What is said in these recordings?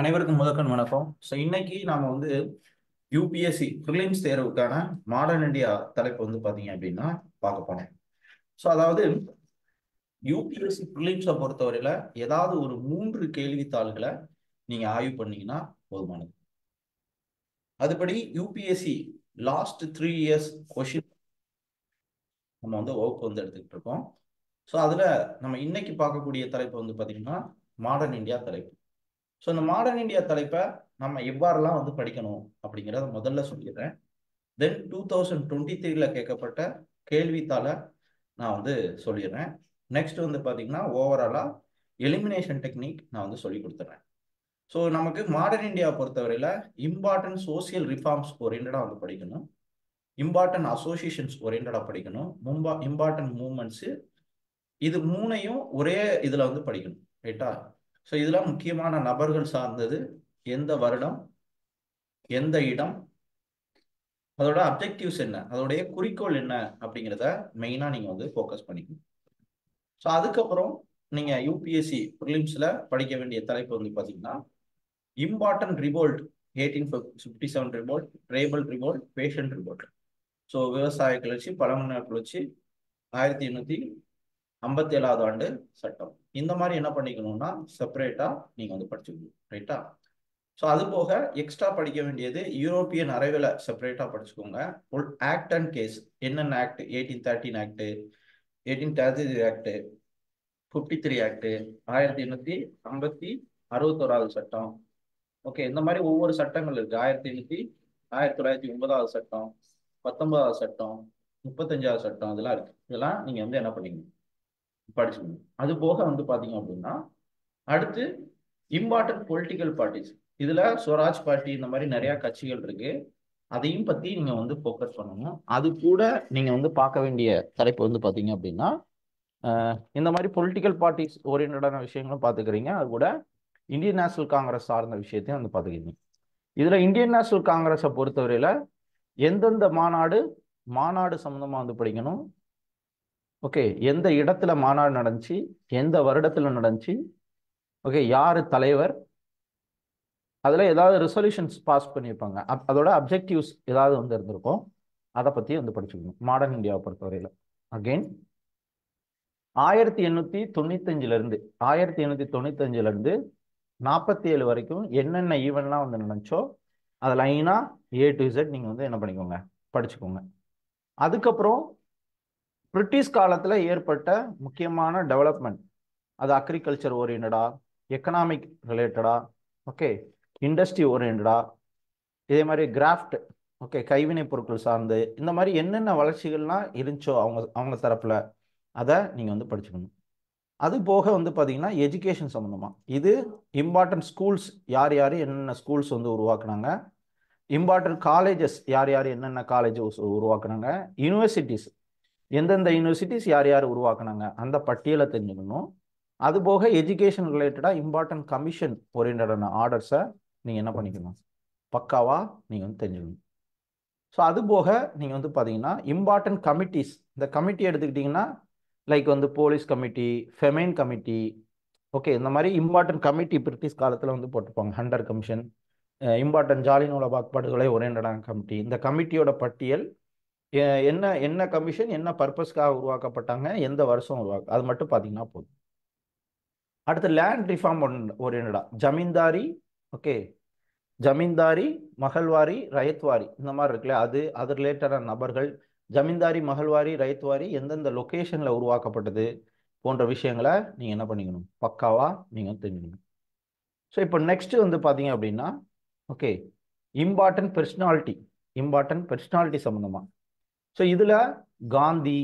அனைவருக்கும் முதற்கண் வணக்கம் ஸோ இன்னைக்கு நாம வந்து யூபிஎஸ்சி ப்ரிலிம்ஸ் தேர்வுக்கான மாடர்ன் இண்டியா தலைப்பு வந்து பார்த்தீங்க அப்படின்னா பார்க்க போனோம் ஸோ அதாவது யூபிஎஸ்சி ப்ரிலிம்ஸை பொறுத்தவரையில ஏதாவது ஒரு மூன்று கேள்வித்தாள்களை நீங்க ஆய்வு பண்ணீங்கன்னா போதுமானது அதுபடி UPSC last three years question நம்ம வந்து வகுப்பு வந்து எடுத்துக்கிட்டு இருக்கோம் ஸோ அதில் நம்ம இன்னைக்கு பார்க்கக்கூடிய தலைப்பு வந்து பார்த்தீங்கன்னா மாடர்ன் இந்தியா தலைப்பு ஸோ இந்த மாடர்ன் இந்தியா தலைப்பை நம்ம எவ்வாறெல்லாம் வந்து படிக்கணும் அப்படிங்கிறத முதல்ல சொல்லிடுறேன் தென் டூ தௌசண்ட் டுவெண்ட்டி த்ரீல கேட்கப்பட்ட கேள்வித்தால நான் வந்து சொல்லிடுறேன் நெக்ஸ்ட் வந்து பார்த்தீங்கன்னா ஓவராலாக எலிமினேஷன் டெக்னிக் நான் வந்து சொல்லி கொடுத்துட்றேன் ஸோ நமக்கு மாடர்ன் இந்தியா பொறுத்தவரையில் இம்பார்ட்டன்ட் சோசியல் ரிஃபார்ம்ஸ் ஓரியன்டாக வந்து படிக்கணும் இம்பார்ட்டன்ட் அசோசியேஷன்ஸ் ஓரியன்டாக படிக்கணும் மும்பா இம்பார்ட்டன்ட் மூமெண்ட்ஸு இது மூணையும் ஒரே இதில் வந்து படிக்கணும் ரைட்டா ஸோ இதெல்லாம் முக்கியமான நபர்கள் சார்ந்தது எந்த வருடம் எந்த இடம் அதோட அப்ஜெக்டிவ்ஸ் என்ன அதோடைய குறிக்கோள் என்ன அப்படிங்கிறத மெயினாக நீங்கள் வந்து ஃபோக்கஸ் பண்ணிக்கணும் ஸோ அதுக்கப்புறம் நீங்கள் யூபிஎஸ்சி ப்ரிலிம்ஸில் படிக்க வேண்டிய தலைப்பு வந்து பார்த்தீங்கன்னா important revolt eighteen fifty seven revolt rebel revolt peasant revolt so விவசாய கிளர்ச்சி பழமன கிளர்ச்சி ஆயிரத்தி எண்ணூற்றி ஐம்பத்தி ஏழாவது ஆண்டு சட்டம் இந்த மாதிரி என்ன பண்ணிக்கணும்னா செப்பரேட்டா நீங்கள் வந்து படிச்சுக்கணும் ரைட்டா ஸோ அது போக எக்ஸ்ட்ரா படிக்க வேண்டியது யூரோப்பியன் அரைவில் செப்பரேட்டா படிச்சுக்கோங்க ஆக்ட் அண்ட் கேஸ் என்னென்ன act eighteen thirteen act eighteen thirty three act fifty three act ஆயிரத்தி எண்ணூற்றி ஐம்பத்தி அறுபத்தோராவது சட்டம் ஓகே இந்த மாதிரி ஒவ்வொரு சட்டங்கள் இருக்குது ஆயிரத்தி எண்ணூற்றி ஆயிரத்தி தொள்ளாயிரத்தி ஒன்பதாவது சட்டம் பத்தொன்பதாவது சட்டம் முப்பத்தஞ்சாவது சட்டம் இதெல்லாம் இருக்குது இதெல்லாம் நீங்கள் வந்து என்ன பண்ணிக்கணும் படிச்சு அது போக வந்து பார்த்தீங்க அப்படின்னா அடுத்து இம்பார்ட்டன்ட் பொலிட்டிக்கல் பார்ட்டிஸ் இதில் ஸ்வராஜ் பார்ட்டி இந்த மாதிரி நிறையா கட்சிகள் இருக்கு அதையும் பற்றி நீங்கள் வந்து ஃபோக்கஸ் பண்ணணும் அது கூட நீங்கள் வந்து பார்க்க வேண்டிய தலைப்பு வந்து பார்த்தீங்க அப்படின்னா இந்த மாதிரி பொலிட்டிக்கல் பார்ட்டிஸ் ஓரியன்டான விஷயங்களும் பார்த்துக்கிறீங்க அது கூட இந்தியன் நேஷனல் காங்கிரஸ் சார்ந்த விஷயத்தையும் வந்து பார்த்துக்கிறீங்க இதில் இந்தியன் நேஷனல் காங்கிரஸை பொறுத்தவரையில் எந்தெந்த மாநாடு மாநாடு சம்மந்தமாக வந்து படிக்கணும் ஓகே எந்த இடத்துல மாநாடு நடந்துச்சு எந்த வருடத்தில் நடந்துச்சு ஓகே யார் தலைவர் அதில் ஏதாவது ரிசல்யூஷன்ஸ் பாஸ் பண்ணியிருப்பாங்க அப் அதோட அப்ஜெக்டிவ்ஸ் ஏதாவது வந்து இருந்திருக்கும் அதை பற்றி வந்து படிச்சுக்கணும் மாடர்ன் இந்தியாவை பொறுத்தவரையில் அகெயின் ஆயிரத்தி எண்ணூற்றி தொண்ணூத்தஞ்சிலேருந்து ஆயிரத்தி எண்ணூற்றி தொண்ணூத்தஞ்சிலேருந்து நாற்பத்தி ஏழு வரைக்கும் என்னென்ன ஈவெண்ட்லாம் வந்து நினச்சோ அதில் லைனாக ஏ டு இசட் நீங்கள் வந்து என்ன பண்ணிக்கோங்க படிச்சுக்கோங்க அதுக்கப்புறம் பிரிட்டிஷ் காலத்தில் ஏற்பட்ட முக்கியமான டெவலப்மெண்ட் அது அக்ரிகல்ச்சர் ஓரியன்டா எக்கனாமிக் ரிலேட்டடா ஓகே இண்டஸ்ட்ரி ஓரியன்டா இதே மாதிரி கிராஃப்ட் ஓகே கைவினை பொருட்கள் சார்ந்து இந்த மாதிரி என்னென்ன வளர்ச்சிகள்லாம் இருந்துச்சோ அவங்க அவங்க தரப்பில் அதை நீங்கள் வந்து படிச்சுக்கணும் அது போக வந்து பார்த்தீங்கன்னா எஜுகேஷன் சம்மந்தமாக இது இம்பார்ட்டன்ட் ஸ்கூல்ஸ் யார் யார் என்னென்ன ஸ்கூல்ஸ் வந்து உருவாக்குனாங்க இம்பார்ட்டன்ட் காலேஜஸ் யார் யார் என்னென்ன காலேஜஸ் உருவாக்குனாங்க யூனிவர்சிட்டிஸ் எந்தெந்த யூனிவர்சிட்டிஸ் யார் யார் உருவாக்குனாங்க அந்த பட்டியலை தெரிஞ்சுக்கணும் அது போக எஜுகேஷன் ரிலேட்டடாக இம்பார்ட்டன்ட் கமிஷன் ஓரியன்டான ஆர்டர்ஸை நீங்கள் என்ன பண்ணிக்கணும் பக்காவாக நீங்கள் வந்து தெரிஞ்சுக்கணும் ஸோ அது போக நீங்கள் வந்து பார்த்தீங்கன்னா இம்பார்ட்டன்ட் கமிட்டிஸ் இந்த கமிட்டி எடுத்துக்கிட்டிங்கன்னா லைக் வந்து police committee famine committee okay இந்த மாதிரி இம்பார்ட்டன்ட் கமிட்டி பிரிட்டிஷ் காலத்தில் வந்து போட்டிருப்பாங்க ஹண்டர் கமிஷன் இம்பார்ட்டன்ட் ஜாலினோட பாக்பாடுகளை ஒரே கமிட்டி இந்த கமிட்டியோட பட்டியல் என்ன என்ன கமிஷன் என்ன பர்பஸ்க்காக உருவாக்கப்பட்டாங்க எந்த வருஷம் உருவாக்க அது மட்டும் பார்த்தீங்கன்னா போதும் அடுத்து லேண்ட் ரிஃபார்ம் ஓரியன்டா ஜமீன்தாரி ஓகே ஜமீன்தாரி மகள்வாரி ரயத்வாரி இந்த மாதிரி இருக்குல்ல அது அது ரிலேட்டடான நபர்கள் ஜமீன்தாரி மகள்வாரி ரயத்வாரி எந்தெந்த லொக்கேஷனில் உருவாக்கப்பட்டது போன்ற விஷயங்களை நீங்கள் என்ன பண்ணிக்கணும் பக்காவாக நீங்கள் தெரிஞ்சுக்கணும் ஸோ இப்போ நெக்ஸ்ட்டு வந்து பார்த்தீங்க அப்படின்னா okay important personality important personality சம்மந்தமாக ஸோ இதில் காந்தி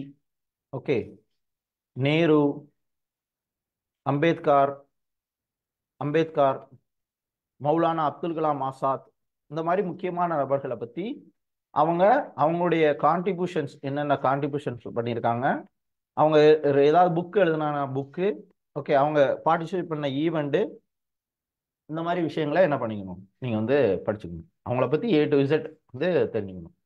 ஓகே நேரு அம்பேத்கார் அம்பேத்கார் மௌலானா அப்துல் கலாம் ஆசாத் இந்த மாதிரி முக்கியமான நபர்களை பற்றி அவங்க அவங்களுடைய கான்ட்ரிபியூஷன்ஸ் என்னென்ன கான்ட்ரிபியூஷன்ஸ் பண்ணியிருக்காங்க அவங்க ஏதாவது புக்கு எழுதுனாங்க புக்கு ஓகே அவங்க பார்ட்டிசிபேட் பண்ண ஈவெண்ட்டு இந்த மாதிரி விஷயங்களை என்ன பண்ணிக்கணும் நீங்கள் வந்து படிச்சுக்கணும் அவங்கள பற்றி ஏ டு இசட் வந்து தெரிஞ்சுக்கணும்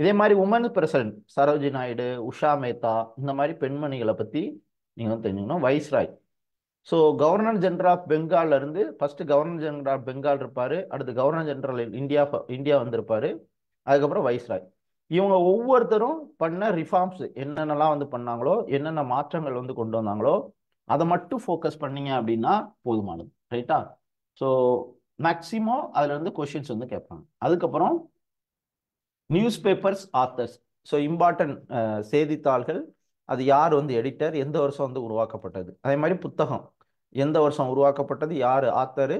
இதே மாதிரி உமன் பிரசன்ட் சரோஜி நாயுடு உஷா மேத்தா இந்த மாதிரி பெண்மணிகளை பற்றி நீங்கள் தெரிஞ்சுக்கணும் viceroy so governor general of பெங்கால்ல இருந்து first governor general of Bengal இருப்பார் அடுத்து கவர்னர் ஜெனரல் இந்தியா இந்தியா வந்திருப்பார் அதுக்கப்புறம் வைஸ்ராய் இவங்க ஒவ்வொருத்தரும் பண்ண ரிஃபார்ம்ஸ் என்னென்னலாம் வந்து பண்ணாங்களோ என்னென்ன மாற்றங்கள் வந்து கொண்டு வந்தாங்களோ அதை மட்டும் ஃபோக்கஸ் பண்ணீங்க அப்படின்னா போதுமானது ரைட்டா ஸோ மேக்சிமம் அதில் இருந்து கொஷின்ஸ் வந்து கேட்பாங்க அதுக்கப்புறம் news papers authors so important செய்தித்தாள்கள் அது யார் வந்து எடிட்டர் எந்த வருஷம் வந்து உருவாக்கப்பட்டது அதே மாதிரி புத்தகம் எந்த வருஷம் உருவாக்கப்பட்டது யார் ஆத்தரு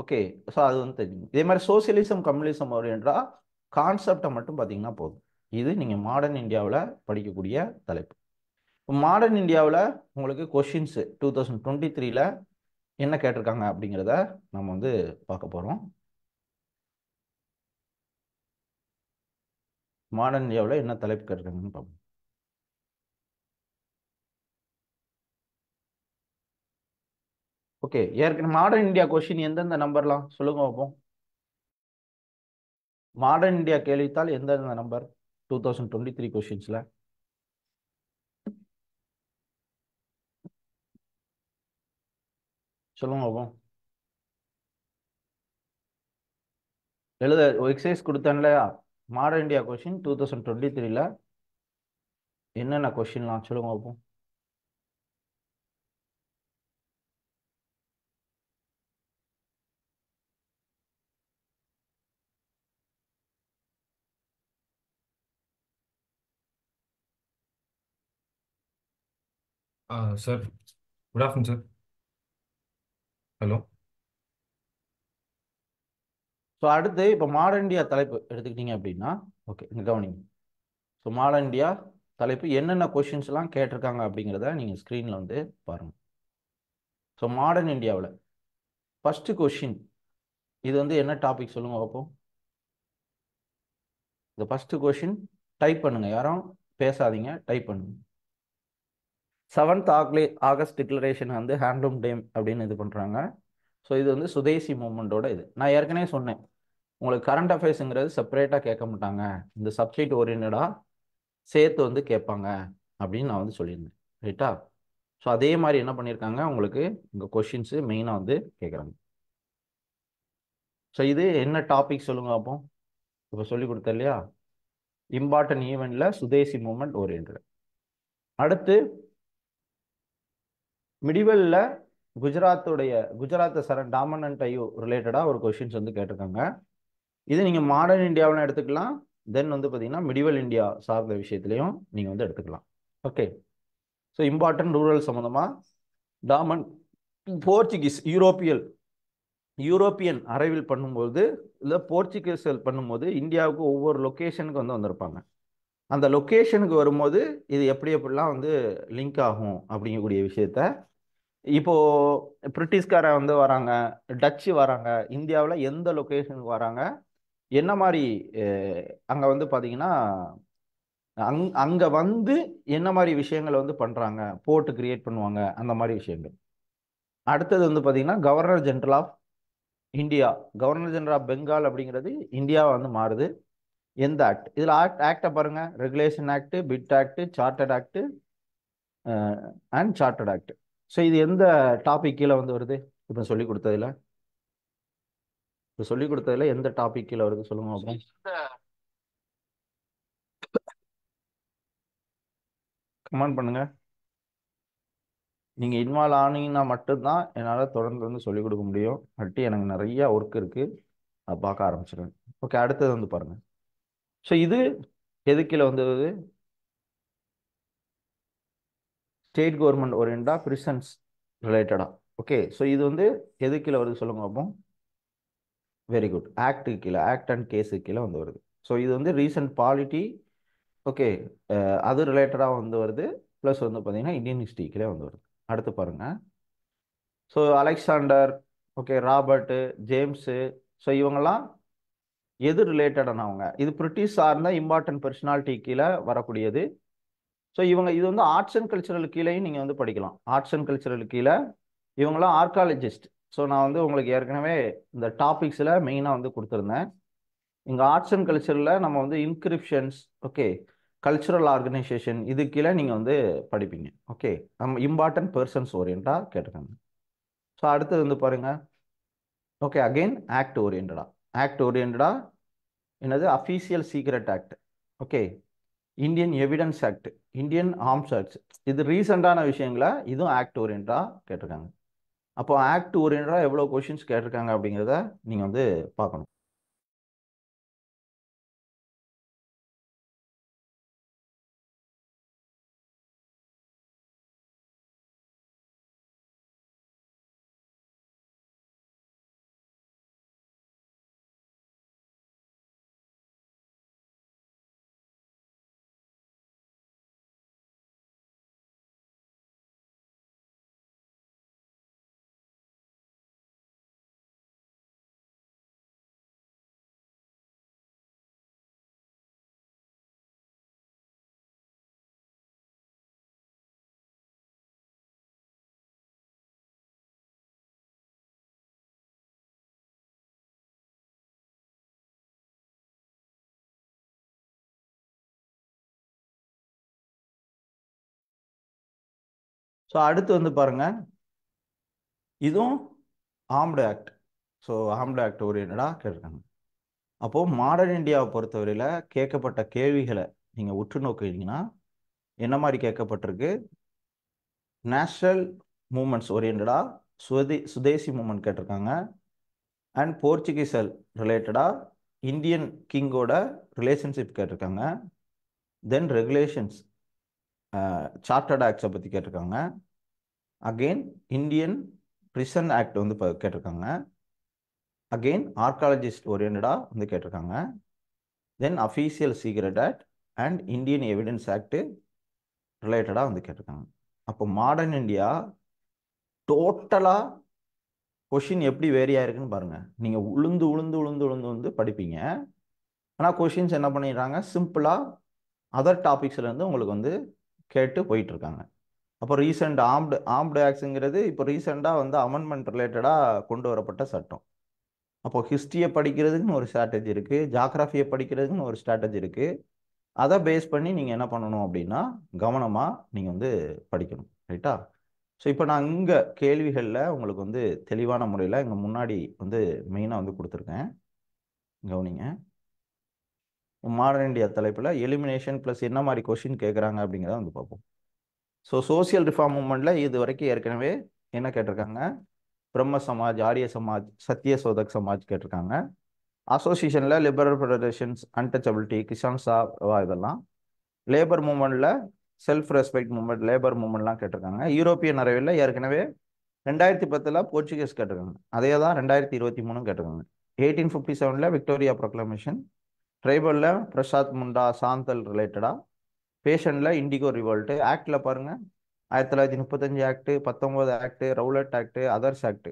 ஓகே ஸோ அது வந்து தெரியும் இதே மாதிரி சோசியலிசம் கம்யூனிசம் அப்படின்றா கான்செப்டை மட்டும் பார்த்தீங்கன்னா போதும் இது நீங்கள் மாடர்ன் இந்தியாவில் படிக்கக்கூடிய தலைப்பு இப்போ மாடர்ன் இந்தியாவில் உங்களுக்கு கொஷின்ஸு டூ தௌசண்ட் டுவெண்ட்டி த்ரீல என்ன கேட்டிருக்காங்க அப்படிங்கிறத நம்ம வந்து பார்க்க போகிறோம் மாடர்ன் இந்தியாவில் என்ன தலைப்பு கேட்டுருங்கன்னு பார்ப்போம் ஓகே ஏற்கனவே மாடர்ன் இந்தியா கொஷின் எந்தெந்த நம்பர்லாம் சொல்லுங்க பார்ப்போம் மாடர்ன் இந்தியா கேள்வித்தால் எந்தெந்த number two thousand twenty three கொஷின்ஸில் சொல்லுங்க பார்ப்போம் எழுத எக்ஸசைஸ் கொடுத்தேன்லையா modern India question two thousand twenty த்ரீல என்னென்ன கொஷின்லாம் சொல்லுங்க பார்ப்போம் sir good afternoon sir hello so அடுத்து இப்போ மாடர்ன் இண்டியா தலைப்பு எடுத்துக்கிட்டிங்க அப்படின்னா ஓகே இங்கே கவனிங்க ஸோ மாடர்ன் இண்டியா தலைப்பு என்னென்ன கொஷின்ஸ்லாம் கேட்டிருக்காங்க அப்படிங்கிறத நீங்கள் ஸ்க்ரீனில் வந்து பாருங்கள் ஸோ மாடர்ன் இந்தியாவில் ஃபஸ்ட்டு கொஷின் இது வந்து என்ன டாபிக் சொல்லுங்கள் பார்ப்போம் இந்த ஃபஸ்ட்டு கொஷின் டைப் பண்ணுங்கள் யாரும் பேசாதீங்க டைப் பண்ணுங்கள் செவன்த் ஆக்லே ஆகஸ்ட் டிக்ளரேஷன் வந்து ஹேண்ட்லூம் டேம் அப்படின்னு இது பண்ணுறாங்க ஸோ இது வந்து சுதேசி மூமெண்ட்டோட இது நான் ஏற்கனவே சொன்னேன் உங்களுக்கு கரண்ட் அஃபேர்ஸுங்கிறது செப்பரேட்டாக கேட்க மாட்டாங்க இந்த சப்ஜெக்ட் ஓரியன்டாக சேர்த்து வந்து கேட்பாங்க அப்படின்னு நான் வந்து சொல்லியிருந்தேன் ரைட்டா ஸோ அதே மாதிரி என்ன பண்ணியிருக்காங்க உங்களுக்கு இங்கே கொஷின்ஸு மெயினாக வந்து கேட்குறாங்க ஸோ இது என்ன டாபிக் சொல்லுங்க அப்போ இப்போ சொல்லி கொடுத்தேன் இல்லையா இம்பார்ட்டன்ட் ஈவெண்ட்டில் சுதேசி மூமெண்ட் ஓரியன்ட் அடுத்து மிடிவலில் குஜராத்துடைய குஜராத்தை சர டாமனன்ட் ஐயோ ரிலேட்டடாக ஒரு கொஷின்ஸ் வந்து கேட்டிருக்காங்க இது நீங்கள் மாடர்ன் இந்தியாவில எடுத்துக்கலாம் தென் வந்து பாத்தீங்கன்னா மிடிவல் இந்தியா சார்ந்த விஷயத்துலையும் நீங்கள் வந்து எடுத்துக்கலாம் ஓகே ஸோ இம்பார்ட்டன்ட் ரூரல் சம்மந்தமாக டாமன் போர்ச்சுகீஸ் யூரோப்பியல் யூரோப்பியன் அரைவில் பண்ணும்போது இல்லை போர்ச்சுகீஸில் பண்ணும்போது இந்தியாவுக்கு ஒவ்வொரு லொக்கேஷனுக்கு வந்து வந்திருப்பாங்க அந்த லொக்கேஷனுக்கு வரும்போது இது எப்படி எப்படிலாம் வந்து லிங்க் ஆகும் அப்படிங்கக்கூடிய விஷயத்த இப்போது பிரிட்டிஷ்கார வந்து வராங்க டச்சு வராங்க இந்தியாவில் எந்த லொக்கேஷனுக்கு வராங்க என்ன மாதிரி அங்கே வந்து பார்த்தீங்கன்னா அங் அங்கே வந்து என்ன மாதிரி விஷயங்களை வந்து பண்ணுறாங்க போர்ட்டு கிரியேட் பண்ணுவாங்க அந்த மாதிரி விஷயங்கள் அடுத்தது வந்து பார்த்தீங்கன்னா governor general of India governor general of Bengal அப்படிங்கிறது இந்தியாவை வந்து மாறுது எந்த ஆக்ட் இதில் ஆக்ட் ஆக்டை பாருங்கள் regulation act Pitt act charter act and charter act so இது எந்த டாபிக் கீழே வந்து வருது இப்போ சொல்லி கொடுத்ததில்லை இப்போ சொல்லி கொடுத்ததுல எந்த டாபிக் வருது சொல்லுங்க கமெண்ட் பண்ணுங்க நீங்கள் இன்வால்வ் ஆனீங்கன்னா மட்டும்தான் என்னால் தொடர்ந்து வந்து சொல்லிக் கொடுக்க முடியும் பட்டு எனக்கு நிறைய ஒர்க் இருக்குது அதை பார்க்க ஆரம்பிச்சிடுவேன் ஓகே அடுத்தது வந்து பாருங்கள் ஸோ இது எது கீழே வந்தது ஸ்டேட் கவர்மெண்ட் ஓரியண்டா பிரிசன்ஸ் ரிலேட்டடாக ஓகே ஸோ இது வந்து எது கீழே வருது சொல்லுங்க அப்போ வெரி குட் ஆக்டுக்கு கீழே ஆக்ட் அண்ட் கேஸுக்கு கீழே வந்து வருது ஸோ இது வந்து ரீசன்ட் பாலிட்டி ஓகே அது ரிலேட்டடாக வந்து வருது ப்ளஸ் வந்து பார்த்தீங்கன்னா இந்தியன் ஹிஸ்டரிக்கிலே வந்து வருது அடுத்து பாருங்கள் so Alexander okay Robert James so இவங்கெல்லாம் எது ரிலேட்டடானவங்க இது பிரிட்டிஷ் சார்ந்த இம்பார்ட்டன்ட் பர்சனாலிட்டி கீழே வரக்கூடியது ஸோ இவங்க இது வந்து ஆர்ட்ஸ் அண்ட் கல்ச்சுரல் கீழேயும் நீங்கள் வந்து படிக்கலாம் ஆர்ட்ஸ் அண்ட் கல்ச்சுரல் கீழே இவங்களாம் ஆர்காலஜிஸ்ட் ஸோ நான் வந்து உங்களுக்கு ஏற்கனவே இந்த டாபிக்ஸில் மெயினாக வந்து கொடுத்துருந்தேன் இங்கே ஆர்ட்ஸ் அண்ட் கல்ச்சரில் நம்ம வந்து இன்கிரிப்ஷன்ஸ் ஓகே கல்ச்சுரல் ஆர்கனைசேஷன் இது கீழே நீங்கள் வந்து படிப்பீங்க ஓகே நம்ம இம்பார்ட்டன்ட் பர்சன்ஸ் ஓரியண்டாக கேட்டுக்கோங்க ஸோ அடுத்தது வந்து பாருங்கள் ஓகே அகெயின் ஆக்ட் ஓரியண்டடா ஆக்ட் ஓரியண்டடா என்னது official secret act okay Indian evidence act Indian arms acts இது ரீசெண்டான விஷயங்களை இதுவும் ஆக்ட் ஓரியன்டாக கேட்டிருக்காங்க அப்போ ஆக்ட் ஓரியன்டாக எவ்வளோ கொஷின்ஸ் கேட்டிருக்காங்க அப்படிங்கிறத நீங்கள் வந்து பார்க்கணும் ஸோ அடுத்து வந்து பாருங்க இதுவும் armed act so armed act ஓரியன்டாக கேட்டிருக்காங்க அப்போது மாடர்ன் இந்தியாவை பொறுத்தவரையில் கேட்கப்பட்ட கேள்விகளை நீங்கள் உற்று நோக்குனீங்கன்னா என்ன மாதிரி கேட்கப்பட்டிருக்கு நேஷனல் மூமெண்ட்ஸ் ஓரியன்டாக சுதே சுதேசி மூமெண்ட் கேட்டிருக்காங்க அண்ட் போர்ச்சுகீஸல் ரிலேட்டடாக இந்தியன் கிங்கோட ரிலேஷன்ஷிப் கேட்டிருக்காங்க தென் ரெகுலேஷன்ஸ் சார்ட்டர்ட் ஆக்ட்ஸை பற்றி கேட்டிருக்காங்க அகெயின் இந்தியன் ப்ரிசன் ஆக்ட் வந்து இப்போ கேட்டிருக்காங்க அகெயின் ஆர்காலஜிஸ்ட் ஓரியன்டாக வந்து கேட்டிருக்காங்க then official secret act and Indian evidence act ரிலேட்டடாக வந்து கேட்டிருக்காங்க அப்போ மாடர்ன் இந்தியா டோட்டலாக கொஷின் எப்படி வேரி ஆயிருக்குன்னு பாருங்கள் நீங்கள் உளுந்து உளுந்து உளுந்து உளுந்து வந்து படிப்பீங்க ஆனால் கொஷின்ஸ் என்ன பண்ணிடுறாங்க சிம்பிளாக அதர் டாபிக்ஸ்லேருந்து உங்களுக்கு வந்து கேட்டு போயிட்டுருக்காங்க அப்போ ரீசெண்ட் ஆம்டு ஆம்டு ஆக்ட்ஸுங்கிறது இப்போ ரீசெண்டாக வந்து அமெண்ட்மெண்ட் ரிலேட்டடாக கொண்டு வரப்பட்ட சட்டம் அப்போது ஹிஸ்ட்ரியை படிக்கிறதுக்குன்னு ஒரு ஸ்ட்ராட்டஜி இருக்குது ஜாக்ராஃபியை படிக்கிறதுக்குன்னு ஒரு ஸ்ட்ராட்டஜி இருக்குது அதை பேஸ் பண்ணி நீங்கள் என்ன பண்ணணும் அப்படின்னா கவனமாக நீங்கள் வந்து படிக்கணும் ரைட்டா ஸோ இப்போ நான் இங்கே கேள்விகளில் உங்களுக்கு வந்து தெளிவான முறையில் இங்கே முன்னாடி வந்து மெயினாக வந்து கொடுத்துருக்கேன் கவனிங்க மாடர்ன் இந்தியா தலைப்பில் எலிமினேஷன் ப்ளஸ் என்ன மாதிரி கொஷின் கேட்குறாங்க அப்படிங்கிறத வந்து பார்ப்போம் ஸோ சோசியல் ரிஃபார்ம் மூமெண்ட்டில் இது வரைக்கும் ஏற்கனவே என்ன கேட்டிருக்காங்க பிரம்ம சமாஜ் ஆரிய சமாஜ் சத்திய சோதக் சமாஜ் கேட்டிருக்காங்க அசோசியேஷனில் லிபரல் ஃபெடரேஷன்ஸ் அன்டச்சபிலிட்டி கிஷான் சா இதெல்லாம் லேபர் மூமெண்ட்டில் செல்ஃப் ரெஸ்பெக்ட் மூமெண்ட் லேபர் மூமெண்ட்லாம் கேட்டிருக்காங்க யூரோப்பிய நரவில் ஏற்கனவே ரெண்டாயிரத்தி பத்தில் போர்ச்சுகீஸ் கேட்டிருக்காங்க அதே தான் ரெண்டாயிரத்தி இருபத்தி மூணும் கேட்டிருக்காங்க எயிட்டீன் ஃபிஃப்டி செவனில் விக்டோரியா ப்ரொக்ளமேஷன் ட்ரைபலில் பிரசாத் முண்டா சாந்தல் ரிலேட்டடாக பேஷண்டில் இண்டிகோ ரிவோல்ட்டு ஆக்டில் பாருங்கள் ஆயிரத்தி தொள்ளாயிரத்தி முப்பத்தஞ்சு ஆக்ட்டு பத்தொம்போது act Rowlatt act others act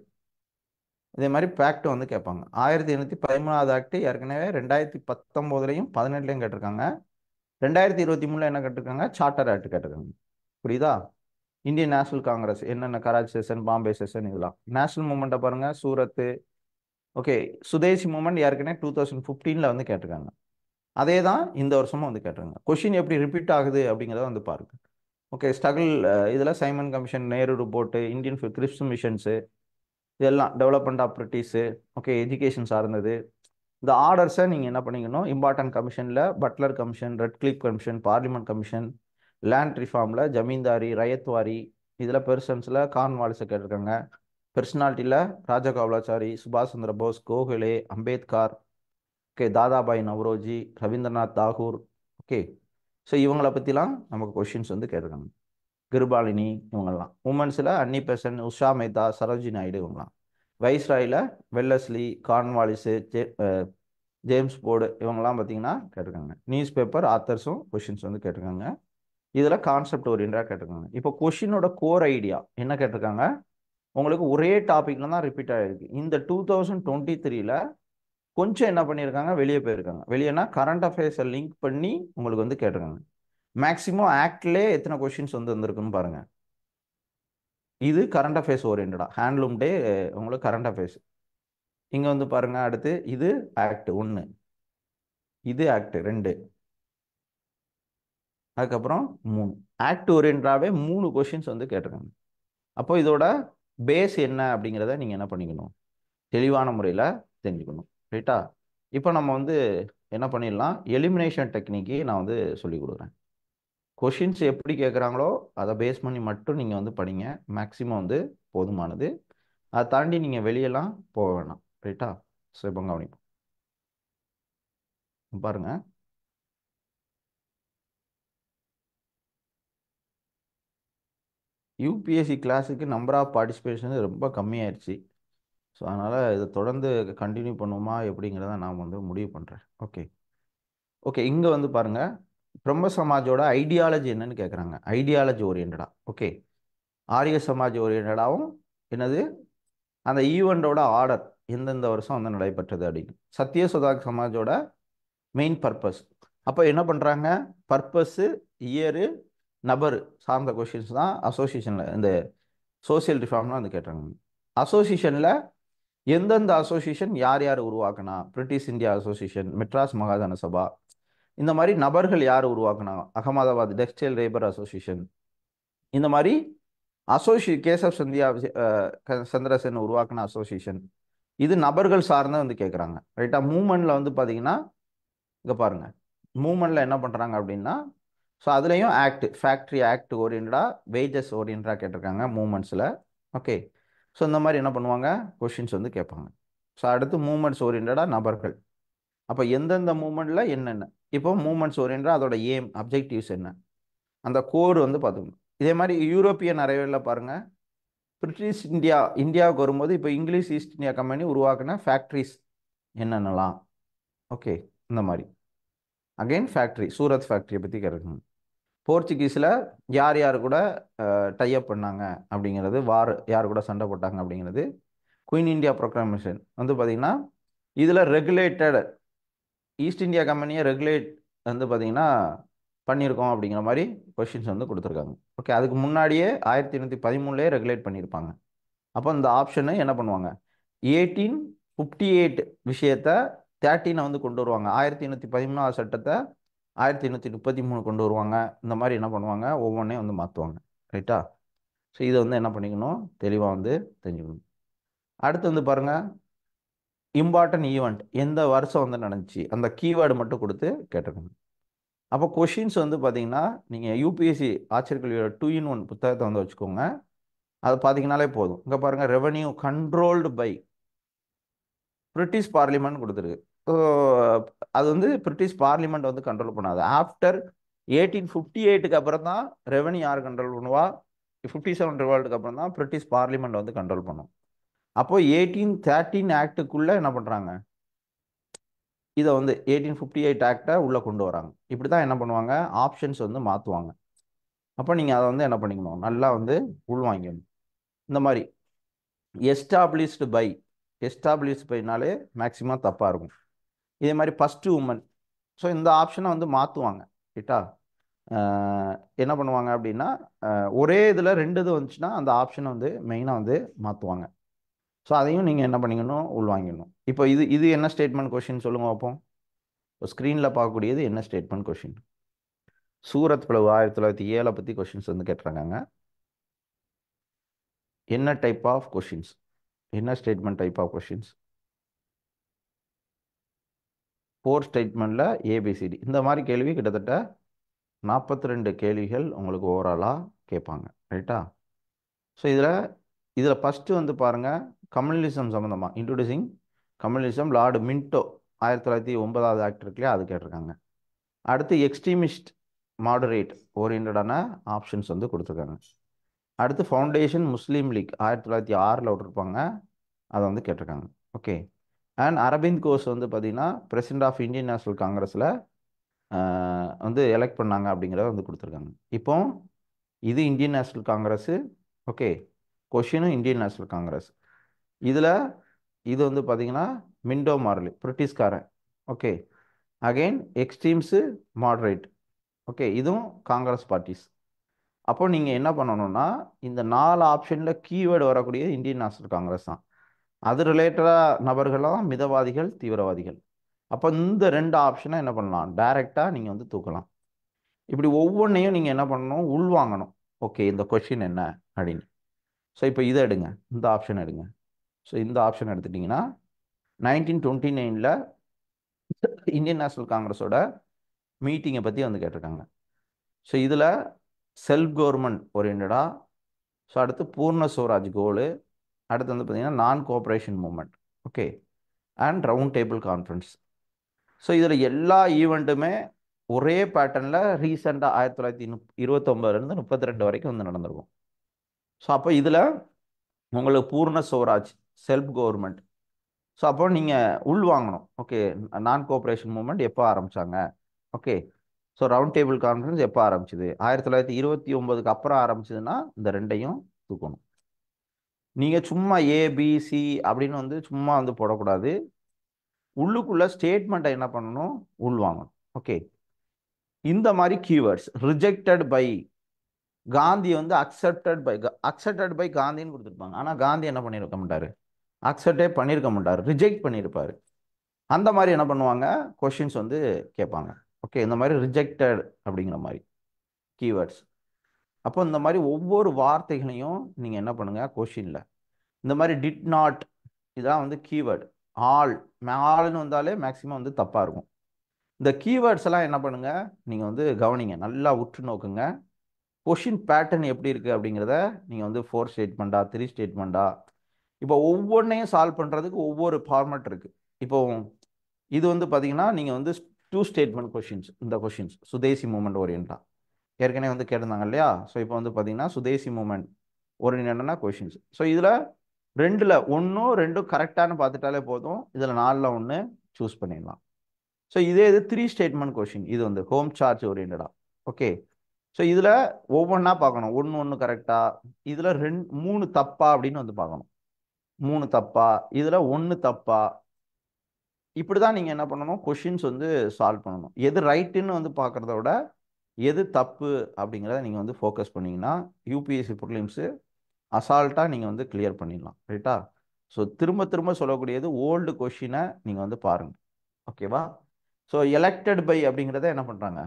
இதே மாதிரி பேக்ட் வந்து கேட்பாங்க ஆயிரத்தி எண்ணூற்றி பதிமூணாவது ஆக்ட்டு ஏற்கனவே ரெண்டாயிரத்தி பத்தொம்போதுலையும் பதினெட்டுலையும் கேட்டிருக்காங்க ரெண்டாயிரத்தி இருபத்தி மூணில் என்ன கேட்டிருக்காங்க சார்ட்டர் ஆக்ட் கேட்டிருக்காங்க புரியுதா இந்தியன் நேஷனல் காங்கிரஸ் என்னென்ன கராச்சி செஷன் பாம்பே செஷன் இதெல்லாம் நேஷனல் மூமெண்ட்டை பாருங்கள் சூரத்து ஓகே சுதேசி மூமெண்ட் ஏற்கனவே டூ தௌசண்ட் ஃபிஃப்டீனில் வந்து கேட்டிருக்காங்க அதே தான் இந்த வருஷமும் வந்து கேட்டிருக்காங்க கொஷின் எப்படி ரிப்பீட் ஆகுது அப்படிங்கிறத வந்து பாருங்கள் ஓகே ஸ்ட்ரகிள் இதில் Simon commission Nehru report Indian கிறிஸ்து மிஷன்ஸு இதெல்லாம் டெவலப்மெண்ட் ஆப்பரட்டிஸு ஓகே எஜுகேஷன் சார்ந்தது இந்த ஆர்டர்ஸை நீங்கள் என்ன பண்ணிக்கணும் இம்பார்ட்டன்ட் கமிஷனில் Butler commission Radcliffe commission parliament commission land ரிஃபார்மில் ஜமீன்தாரி ரயத்வாரி இதில் பெர்சன்ஸில் கான்வாலிஸை கேட்டிருக்காங்க பெர்சனாலிட்டியில் ராஜகாவலாச்சாரி சுபாஷ் Chandra Bose Gokhale Ambedkar okay Dadabhai Naoroji Rabindranath Tagore okay so இவங்கள பற்றிலாம் நமக்கு கொஷின்ஸ் வந்து கேட்டிருக்காங்க கிருபாலினி இவங்கெல்லாம் உமன்ஸில் அன்னி பெசன் உஷா மேத்தா சரோஜி நாயுடு இவங்கலாம் வைஸ்ராயில் Wellesley Cornwallis J James Ford இவங்கெல்லாம் பார்த்தீங்கன்னா கேட்டிருக்காங்க நியூஸ் பேப்பர் ஆத்தர்ஸும் கொஷின்ஸ் வந்து கேட்டிருக்காங்க இதில் கான்செப்ட் ஓரியண்டாக கேட்டிருக்காங்க இப்போ கொஷினோட கோர் ஐடியா என்ன கேட்டிருக்காங்க உங்களுக்கு ஒரே டாப்பிக்கில் தான் ரிப்பீட் ஆகிருக்கு இந்த டூ தௌசண்ட் டுவெண்ட்டி த்ரீல கொஞ்சம் என்ன பண்ணியிருக்காங்க வெளியே போயிருக்காங்க வெளியேனா கரண்ட் அஃபேர்ஸை லிங்க் பண்ணி உங்களுக்கு வந்து கேட்டிருக்காங்க மேக்ஸிமம் ஆக்ட்லேயே எத்தனை கொஷின்ஸ் வந்து வந்திருக்குன்னு பாருங்கள் இது கரண்ட் அஃபேர்ஸ் ஓரியன்டாக ஹேண்ட்லூம் டே உங்களுக்கு கரண்ட் அஃபேர்ஸ் இங்கே வந்து பாருங்கள் அடுத்து இது ஆக்ட் ஒன்று இது ஆக்ட் ரெண்டு அதுக்கப்புறம் மூணு ஆக்ட் ஓரியன்டாகவே மூணு கொஷின்ஸ் வந்து கேட்டிருக்காங்க அப்போ இதோட பேஸ் என்ன அப்படிங்கிறத நீங்கள் என்ன பண்ணிக்கணும் தெளிவான முறையில் தெரிஞ்சுக்கணும் ரைட்டா இப்போ நம்ம வந்து என்ன பண்ணிடலாம் எலிமினேஷன் டெக்னிக்கை நான் வந்து சொல்லிக் கொடுக்குறேன் கொஷின்ஸ் எப்படி கேட்குறாங்களோ அதை பேஸ் பண்ணி மட்டும் நீங்கள் வந்து படிங்க மேக்ஸிமம் வந்து போதுமானது அதை தாண்டி நீங்கள் வெளியெல்லாம் போக வேணாம் ரைட்டா ஸோ இப்போ கவனிப்போம் பாருங்கள் யூபிஎஸ்சி கிளாஸுக்கு நம்பர் ஆஃப் பார்ட்டிசிபேஷன் ரொம்ப கம்மியாயிடுச்சு ஸோ அதனால் இதை தொடர்ந்து கண்டினியூ பண்ணுவோமா எப்படிங்கிறத நான் வந்து முடிவு பண்ணுறேன் ஓகே ஓகே இங்கே வந்து பாருங்கள் பிரம்ம சமாஜோட ஐடியாலஜி என்னன்னு கேட்குறாங்க ஐடியாலஜி ஓரியன்டாக ஓகே ஆரிய சமாஜ் ஓரியன்டாகவும் என்னது அந்த ஈவெண்டோட ஆர்டர் எந்தெந்த வருஷம் வந்து நடைபெற்றது அப்படின்னு சத்திய சுதா சமாஜோட மெயின் பர்பஸ் அப்போ என்ன பண்ணுறாங்க பர்பஸ்ஸு இயரு நபர் சார்ந்த கொஷின்ஸ் தான் அசோசியேஷனில் இந்த சோசியல் ரிஃபார்ம்லாம் வந்து கேட்டாங்க அசோசியேஷனில் எந்தெந்த அசோசியேஷன் யார் யார் உருவாக்கினா British India association Madras Mahajana Sabha இந்த மாதிரி நபர்கள் யார் உருவாக்கினா அகமதாபாத் டெக்ஸ்டைல் லேபர் அசோசியேஷன் இந்த மாதிரி அசோசியே கேசப் சந்தியா சந்திரசன் உருவாக்கின அசோசியேஷன் இது நபர்கள் சார்ந்த வந்து கேட்குறாங்க ரைட்டாக மூமெண்ட்டில் வந்து பார்த்தீங்கன்னா இங்கே பாருங்கள் மூமெண்ட்டில் என்ன பண்ணுறாங்க அப்படின்னா ஸோ அதுலேயும் ஆக்ட் ஃபேக்ட்ரி ஆக்ட் ஓரியன்டா வேஜஸ் ஓரியன்டாக கேட்டிருக்காங்க மூமெண்ட்ஸில் ஓகே ஸோ இந்த மாதிரி என்ன பண்ணுவாங்க கொஷின்ஸ் வந்து கேட்பாங்க ஸோ அடுத்து மூமெண்ட்ஸ் ஓரியன்டா நபர்கள் அப்போ எந்தெந்த மூமெண்ட்டில் என்னென்ன இப்போ மூமெண்ட்ஸ் ஓரியன்டா அதோட எய்ம் அப்ஜெக்டிவ்ஸ் என்ன அந்த கோடு வந்து பார்த்துக்கணும் இதே மாதிரி யூரோப்பிய நிறைவில் பாருங்கள் பிரிட்டிஷ் இந்தியா இந்தியாவுக்கு வரும்போது இப்போ இங்கிலீஷ் ஈஸ்ட் இந்தியா கம்பெனி உருவாக்குன ஃபேக்ட்ரிஸ் என்னென்னலாம் ஓகே இந்த மாதிரி அகெயின் ஃபேக்ட்ரி சூரத் ஃபேக்ட்ரியை பற்றி கேட்கணும் போர்ச்சுகீஸில் யார் யார் கூட டைஅப் பண்ணாங்க அப்படிங்கிறது வார் யார் கூட சண்டை போட்டாங்க அப்படிங்கிறது குயின் இந்தியா ப்ரோக்ராமேஷன் வந்து பார்த்திங்கன்னா இதில் ரெகுலேட்டட் ஈஸ்ட் இந்தியா கம்பெனியை ரெகுலேட் வந்து பார்த்திங்கன்னா பண்ணியிருக்கோம் அப்படிங்கிற மாதிரி கொஷின்ஸ் வந்து கொடுத்துருக்காங்க ஓகே அதுக்கு முன்னாடியே ஆயிரத்தி எண்ணூற்றி பதிமூணுலே ரெகுலேட் பண்ணியிருப்பாங்க அப்போ இந்த ஆப்ஷனு என்ன பண்ணுவாங்க எயிட்டீன் ஃபிஃப்டி எயிட் விஷயத்தை தேர்ட்டீனை வந்து கொண்டு வருவாங்க ஆயிரத்தி எண்ணூற்றி பதிமூணாவது சட்டத்தை ஆயிரத்தி எண்ணூற்றி முப்பத்தி மூணு கொண்டு வருவாங்க இந்த மாதிரி என்ன பண்ணுவாங்க ஒவ்வொன்றையும் வந்து மாற்றுவாங்க ரைட்டா ஸோ இதை வந்து என்ன பண்ணிக்கணும் தெளிவாக வந்து தெரிஞ்சுக்கணும் அடுத்து வந்து பாருங்கள் இம்பார்ட்டன்ட் ஈவெண்ட் எந்த வருஷம் வந்து நடந்துச்சு அந்த கீவேர்டு மட்டும் கொடுத்து கேட்டுக்கணும் அப்போ கொஷின்ஸ் வந்து பார்த்தீங்கன்னா நீங்கள் யூபிஎஸ்சி ஆச்சரியக்கல்வியோட டூ இன் ஒன் புத்தகத்தை வந்து வச்சுக்கோங்க அது பார்த்தீங்கனாலே போதும் இங்கே பாருங்கள் revenue controlled by British parliament கொடுத்துருக்கு அது வந்து பிரிட்டிஷ் பார்லிமெண்ட் வந்து கண்ட்ரோல் பண்ணாது ஆஃப்டர் எயிட்டீன் ஃபிஃப்டி எயிட்டுக்கு அப்புறம் தான் ரெவன்யூ யார் கண்ட்ரோல் பண்ணுவா ஃபிஃப்டி செவன் ரிவால்ட்டுக்கு அப்புறம் தான் பிரிட்டிஷ் பார்லிமெண்ட் வந்து கண்ட்ரோல் பண்ணும் அப்போது எயிட்டீன் தேர்ட்டீன் ஆக்டுக்குள்ளே என்ன பண்ணுறாங்க இதை வந்து எயிட்டீன் ஃபிஃப்டி எயிட் ஆக்டை உள்ளே கொண்டு வராங்க இப்படி தான் என்ன பண்ணுவாங்க ஆப்ஷன்ஸ் வந்து மாற்றுவாங்க அப்போ நீங்கள் அதை வந்து என்ன பண்ணிக்கணும் நல்லா வந்து உள்வாங்கணும் இந்த மாதிரி எஸ்டாப்ளிஷ்டு பை எஸ்டாப்ளிஷ்டு பைனாலே மேக்சிமம் தப்பாக இருக்கும் இதே மாதிரி ஃபஸ்ட்டு உமன் ஸோ இந்த ஆப்ஷனை வந்து மாற்றுவாங்க ரைட்டா என்ன பண்ணுவாங்க அப்படின்னா ஒரே இதில் ரெண்டு இது வந்துச்சுன்னா அந்த ஆப்ஷனை வந்து மெயினாக வந்து மாற்றுவாங்க ஸோ அதையும் நீங்கள் என்ன பண்ணிக்கணும் உள்வாங்கிடணும் இப்போ இது இது என்ன ஸ்டேட்மெண்ட் கொஷின் சொல்லுங்க பார்ப்போம் இப்போ ஸ்க்ரீனில் பார்க்கக்கூடியது என்ன ஸ்டேட்மெண்ட் கொஷின் சூரத் பிளவு ஆயிரத்தி தொள்ளாயிரத்தி ஏழை பற்றி கொஷின்ஸ் வந்து கேட்டிருக்காங்க என்ன டைப் ஆஃப் கொஷின்ஸ் என்ன statement type of questions four ஸ்டேட்மெண்ட்டில் ஏபிசிடி இந்த மாதிரி கேள்வி கிட்டத்தட்ட நாற்பத்தி ரெண்டு கேள்விகள் உங்களுக்கு ஓவராலாக கேட்பாங்க ரைட்டா ஸோ இதில் இதில் ஃபஸ்ட்டு வந்து பாருங்கள் கம்யூனிசம் சம்மந்தமாக இன்ட்ரடியூசிங் கம்யூனிசம் லார்டு மின்டோ ஆயிரத்தி தொள்ளாயிரத்தி ஒன்பதாவது ஆக்ட் அது கேட்டிருக்காங்க அடுத்து எக்ஸ்ட்ரீமிஸ்ட் மாடரேட் ஓரியன்டான ஆப்ஷன்ஸ் வந்து கொடுத்துருக்காங்க அடுத்து ஃபவுண்டேஷன் முஸ்லீம் லீக் ஆயிரத்தி தொள்ளாயிரத்தி ஆறில் விட்டுருப்பாங்க அதை வந்து கேட்டிருக்காங்க ஓகே அண்ட் அரவிந்த் கோஸ் வந்து பார்த்தீங்கன்னா பிரசிடண்ட் ஆஃப் இந்தியன் நேஷனல் காங்கிரஸில் வந்து எலெக்ட் பண்ணாங்க அப்படிங்கிறத வந்து கொடுத்துருக்காங்க இப்போ இது இந்தியன் நேஷனல் காங்கிரஸு ஓகே கொஷினும் இந்தியன் நேஷனல் காங்கிரஸ் இதில் இது வந்து பார்த்தீங்கன்னா மின்டோ மார்லி பிரிட்டிஷ்காரன் okay again extremists moderate okay இதுவும் காங்கிரஸ் பார்ட்டிஸ் அப்போ நீங்கள் என்ன பண்ணணும்னா இந்த நாலு ஆப்ஷனில் கீவேர்டு வரக்கூடிய இந்தியன் நேஷனல் காங்கிரஸ் தான் அது ரிலேட்டடாக நபர்களாக மிதவாதிகள் தீவிரவாதிகள் அப்போ இந்த ரெண்டு ஆப்ஷனை என்ன பண்ணலாம் டைரெக்டாக நீங்கள் வந்து தூக்கலாம் இப்படி ஒவ்வொன்றையும் நீங்கள் என்ன பண்ணணும் உள்வாங்கணும் ஓகே இந்த கொஷின் என்ன அப்படின்னு ஸோ இப்போ இதை எடுங்க இந்த ஆப்ஷன் எடுங்க ஸோ இந்த ஆப்ஷன் எடுத்துட்டிங்கன்னா நைன்டீன் டுவெண்ட்டி நைனில் இந்தியன் நேஷ்னல் காங்கிரஸோட மீட்டிங்கை பற்றி வந்து கேட்டிருக்காங்க ஸோ இதில் செல்ஃப் கவர்மெண்ட் ஓரியன்டாக ஸோ அடுத்து பூர்ண சுவராஜ் கோலு அடுத்து வந்து பார்த்திங்கன்னா non cooperation movement okay and round table conference so இதில் எல்லா ஈவெண்ட்டுமே ஒரே பேட்டர்னில் ரீசெண்டாக ஆயிரத்தி தொள்ளாயிரத்தி முப் இருபத்தொம்பதுலேருந்து முப்பத்தி ரெண்டு வரைக்கும் வந்து நடந்திருக்கும் ஸோ அப்போ இதில் உங்களுக்கு பூர்ண சுவராஜ் செல்ஃப் கவர்மெண்ட் ஸோ அப்போ நீங்கள் உள் வாங்கணும் ஓகே நான் கோஆப்ரேஷன் மூமெண்ட் எப்போ ஆரம்பித்தாங்க okay so round table conference எப்போ ஆரம்பிச்சிது ஆயிரத்தி தொள்ளாயிரத்தி இருபத்தி ஒம்பதுக்கு அப்புறம் ஆரம்பிச்சதுன்னா இந்த ரெண்டையும் தூக்கணும் நீங்கள் சும்மா ஏபிசி அப்படின்னு வந்து சும்மா வந்து போடக்கூடாது உள்ளுக்குள்ள ஸ்டேட்மெண்ட்டை என்ன பண்ணணும் உள்வாங்கணும் ஓகே இந்த மாதிரி கீவேர்ட்ஸ் ரிஜெக்டட் பை காந்தி வந்து அக்செப்டட் பை அக்செப்டட் பை காந்தின்னு கொடுத்துருப்பாங்க ஆனால் காந்தி என்ன பண்ணியிருக்க மாட்டார் அக்செப்டே பண்ணியிருக்க மாட்டார் ரிஜெக்ட் பண்ணியிருப்பார் அந்த மாதிரி என்ன பண்ணுவாங்க கொஷின்ஸ் வந்து கேட்பாங்க ஓகே இந்த மாதிரி ரிஜெக்டட் அப்படிங்கிற மாதிரி கீவேர்ட்ஸ் அப்போ இந்த மாதிரி ஒவ்வொரு வார்த்தைகளையும் நீங்கள் என்ன பண்ணுங்கள் கொஷினில் இந்த மாதிரி டிட் நாட் இதான் வந்து கீவேர்டு ஆல் ஆள்னு வந்தாலே மேக்சிமம் வந்து தப்பாக இருக்கும் இந்த கீவேர்ட்ஸ் எல்லாம் என்ன பண்ணுங்கள் நீங்கள் வந்து கவனிங்க நல்லா உற்று நோக்குங்க கொஷின் பேட்டர்ன் எப்படி இருக்குது அப்படிங்கிறத நீங்கள் வந்து ஃபோர் ஸ்டேட்மெண்ட்டா த்ரீ ஸ்டேட்மெண்ட்டா இப்போ ஒவ்வொன்றையும் சால்வ் பண்ணுறதுக்கு ஒவ்வொரு ஃபார்மேட் இருக்குது இப்போ இது வந்து பார்த்தீங்கன்னா நீங்கள் வந்து டூ ஸ்டேட்மெண்ட் கொஷின்ஸ் இந்த கொஷின்ஸ் சுதேசி மூமெண்ட் ஓரியன்டாக ஏற்கனவே வந்து கேட்டிருந்தாங்க இல்லையா ஸோ இப்போ வந்து பார்த்தீங்கன்னா சுதேசி மூமெண்ட் ஒரு என்னென்னா கொஷின்ஸ் ஸோ இதில் ரெண்டில் ஒன்றும் ரெண்டும் கரெக்டானு பார்த்துட்டாலே போதும் இதில் நாலில் ஒன்று சூஸ் பண்ணிடலாம் ஸோ இதே இது த்ரீ ஸ்டேட்மெண்ட் கொஷின் இது வந்து ஹோம் சார்ஜ் ஓரியன்டா ஓகே ஸோ இதில் ஒவ்வொன்றா பார்க்கணும் ஒன்று ஒன்று கரெக்டாக இதில் ரெண்டு மூணு தப்பா அப்படின்னு வந்து பார்க்கணும் மூணு தப்பா இதில் ஒன்று தப்பா இப்படி தான் நீங்கள் என்ன பண்ணணும் கொஷின்ஸ் வந்து சால்வ் பண்ணணும் எது ரைட்டுன்னு வந்து பார்க்குறத விட எது தப்பு அப்படிங்கிறத நீங்கள் வந்து ஃபோக்கஸ் பண்ணிங்கன்னா யூபிஎஸ்சி ப்ரிலிம்ஸு அசால்ட்டாக நீங்கள் வந்து கிளியர் பண்ணிடலாம் ரைட்டா ஸோ திரும்ப திரும்ப சொல்லக்கூடியது ஓல்டு கொஷினை நீங்கள் வந்து பாருங்கள் ஓகேவா ஸோ எலெக்டட் பை அப்படிங்கிறத என்ன பண்ணுறாங்க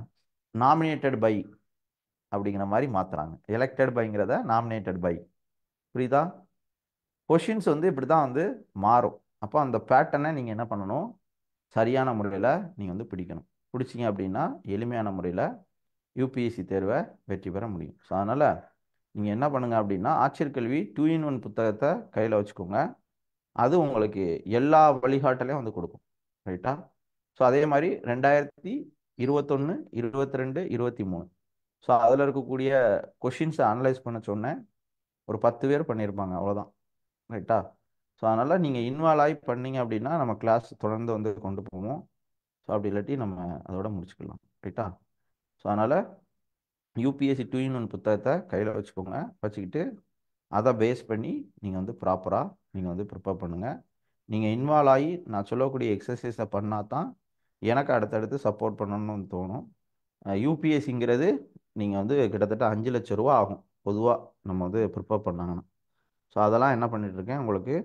நாமினேட்டட் பை அப்படிங்கிற மாதிரி மாற்றுறாங்க எலெக்டட் பைங்கிறத நாமினேட்டட் பை புரியுதா கொஷின்ஸ் வந்து இப்படி தான் வந்து மாறும் அப்போ அந்த பேட்டர்னை நீங்கள் என்ன பண்ணணும் சரியான முறையில் நீங்கள் வந்து பிடிக்கணும் பிடிச்சிங்க அப்படின்னா எளிமையான முறையில் யூபிஎஸ்சி தேர்வை வெற்றி பெற முடியும் ஸோ அதனால் நீங்கள் என்ன பண்ணுங்கள் அப்படின்னா ஆட்சியர் கல்வி டூ இன் ஒன் புத்தகத்தை கையில் வச்சுக்கோங்க அது உங்களுக்கு எல்லா வழிகாட்டலையும் வந்து கொடுக்கும் ரைட்டா ஸோ அதே மாதிரி ரெண்டாயிரத்தி இருபத்தொன்று இருபத்தி ரெண்டு இருபத்தி மூணு ஸோ அதில் இருக்கக்கூடிய கொஷின்ஸை அனலைஸ் பண்ண சொன்னேன் ஒரு பத்து பேர் பண்ணியிருப்பாங்க அவ்வளோதான் ரைட்டா ஸோ அதனால் நீங்கள் இன்வால்வ் ஆகி பண்ணீங்க அப்படின்னா நம்ம கிளாஸ் தொடர்ந்து வந்து கொண்டு போவோம் ஸோ அப்படி இல்லாட்டி நம்ம அதோட முடிச்சுக்கலாம் ரைட்டா ஸோ அதனால் யூபிஎஸ்சி டூயின் ஒன் புத்தகத்தை கையில் வச்சுக்கோங்க வச்சுக்கிட்டு அதை பேஸ் பண்ணி நீங்கள் வந்து ப்ராப்பராக நீங்கள் வந்து ப்ரிப்பேர் பண்ணுங்கள் நீங்கள் இன்வால்வ் ஆகி நான் சொல்லக்கூடிய எக்ஸசைஸை பண்ணால் தான் எனக்கு அடுத்தடுத்து சப்போர்ட் பண்ணணும்னு தோணும் யூபிஎஸ்சிங்கிறது நீங்கள் வந்து கிட்டத்தட்ட அஞ்சு லட்ச ரூபா ஆகும் பொதுவாக நம்ம வந்து ப்ரிப்பேர் பண்ணாங்கன்னா ஸோ அதெல்லாம் என்ன பண்ணிகிட்ருக்கேன் உங்களுக்கு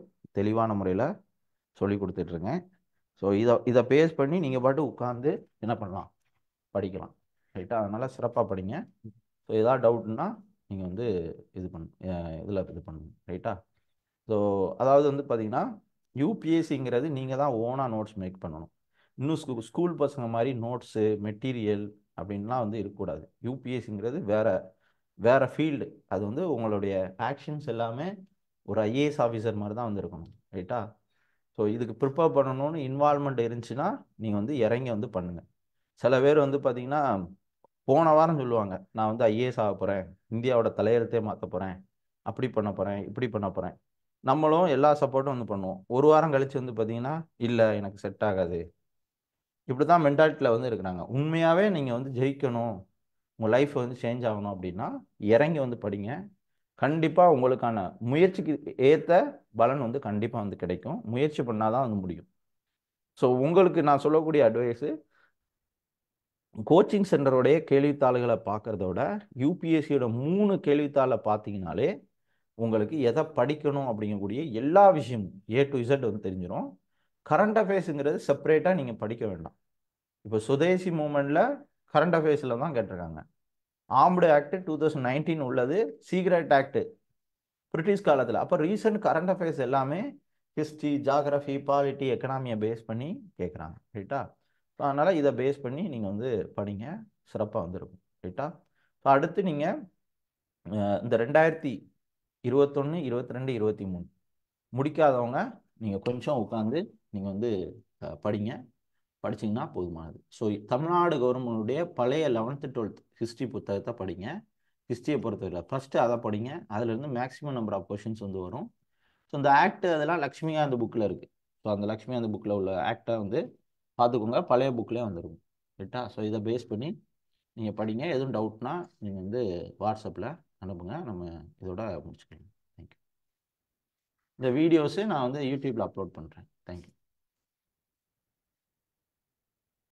தெளிவான முறையில் சொல்லி கொடுத்துட்ருக்கேன் ஸோ இதை இதை பேஸ் பண்ணி நீங்கள் பாட்டு உட்காந்து என்ன பண்ணலாம் படிக்கலாம் ரைட்டா அதனால் சிறப்பாக படிங்க ஸோ ஏதாவது டவுட்னா நீங்கள் வந்து இது பண்ணு இதில் இது பண்ணுங்க ரைட்டா ஸோ அதாவது வந்து பார்த்தீங்கன்னா யூபிஎஸ்சிங்கிறது நீங்கள் தான் ஓனாக நோட்ஸ் மேக் பண்ணணும் இன்னும் ஸ்கூ ஸ்கூல் பசங்க மாதிரி நோட்ஸு மெட்டீரியல் அப்படின்லாம் வந்து இருக்கக்கூடாது யூபிஎஸ்சிங்கிறது வேறு வேறு ஃபீல்டு அது வந்து உங்களுடைய ஆக்ஷன்ஸ் எல்லாமே ஒரு ஐஏஎஸ் ஆஃபீஸர் மாதிரி தான் வந்து இருக்கணும் ரைட்டா ஸோ இதுக்கு ப்ரிப்பேர் பண்ணணும்னு இன்வால்மெண்ட் இருந்துச்சுன்னா நீங்கள் வந்து இறங்கி வந்து பண்ணுங்கள் சில பேர் வந்து பார்த்தீங்கன்னா போன வாரம் சொல்லுவாங்க நான் வந்து ஐஏஎஸ் ஆக போகிறேன் இந்தியாவோட தலையெழுத்தே மாற்ற போகிறேன் அப்படி பண்ண போகிறேன் இப்படி பண்ண போகிறேன் நம்மளும் எல்லா சப்போர்ட்டும் வந்து பண்ணுவோம் ஒரு வாரம் கழித்து வந்து பார்த்தீங்கன்னா இல்லை எனக்கு செட் ஆகாது இப்படி தான் மென்டாலிட்டியில் வந்து இருக்கிறாங்க உண்மையாகவே நீங்கள் வந்து ஜெயிக்கணும் உங்கள் லைஃப் வந்து சேஞ்ச் ஆகணும் அப்படின்னா இறங்கி வந்து படிங்க கண்டிப்பாக உங்களுக்கான முயற்சிக்கு ஏற்ற பலன் வந்து கண்டிப்பாக வந்து கிடைக்கும் முயற்சி பண்ணால் தான் வந்து முடியும் ஸோ உங்களுக்கு நான் சொல்லக்கூடிய அட்வைஸு கோச்சிங் சென்டருடைய கேள்வித்தாள்களை பார்க்குறதோட யூபிஎஸ்சியோட மூணு கேள்வித்தாளை பார்த்தீங்கனாலே உங்களுக்கு எதை படிக்கணும் அப்படிங்கக்கூடிய எல்லா விஷயமும் ஏ டு இசட் வந்து தெரிஞ்சிடும் கரண்ட் அஃபேர்ஸுங்கிறது செப்பரேட்டாக நீங்கள் படிக்க வேண்டாம் இப்போ சுதேசி மூமெண்ட்டில் கரண்ட் அஃபேர்ஸில் தான் கேட்டிருக்காங்க armed act two thousand nineteen உள்ளது சீக்ரெட் ஆக்டு பிரிட்டிஷ் காலத்தில் அப்போ ரீசெண்ட் கரண்ட் அஃபேர்ஸ் எல்லாமே ஹிஸ்ட்ரி ஜாகிரஃபி பாலிட்டி எக்கனாமியை பேஸ் பண்ணி கேட்குறாங்க ரைட்டா ஸோ அதனால் இதை பேஸ் பண்ணி நீங்கள் வந்து படிங்க சிறப்பாக வந்துருக்கும் ரைட்டா ஸோ அடுத்து நீங்கள் இந்த ரெண்டாயிரத்தி இருபத்தொன்று இருபத்தி ரெண்டு இருபத்தி மூணு முடிக்காதவங்க நீங்கள் கொஞ்சம் உட்காந்து நீங்கள் வந்து படிங்க படிச்சிங்கன்னா போதுமானது ஸோ தமிழ்நாடு கவர்மெண்ட்டுடைய பழைய லெவன்த்து டுவெல்த் ஹிஸ்ட்ரி புத்தகத்தை படிங்க ஹிஸ்ட்ரியை பொறுத்தவரையில் ஃபஸ்ட்டு அதை படிங்க அதுலேருந்து மேக்ஸிமம் நம்பர் ஆஃப் கொஷின்ஸ் வந்து வரும் ஸோ இந்த ஆக்ட் அதெல்லாம் லக்ஷ்மிகாந்த் புக்கில் இருக்குது ஸோ அந்த லக்ஷ்மிகாந்த் புக்கில் உள்ள ஆக்டை வந்து பார்த்துக்கோங்க பழைய புக்லேயே வந்துடும் ரைட்டா ஸோ இதை பேஸ் பண்ணி நீங்கள் படிங்க எதுவும் டவுட்னா நீங்கள் வந்து வாட்ஸ்அப்பில் அனுப்புங்க நம்ம இதோட முடிச்சுக்கலாம் தேங்க்யூ இந்த வீடியோஸு நான் வந்து யூடியூப்பில் அப்லோட் பண்ணுறேன் தேங்க்யூ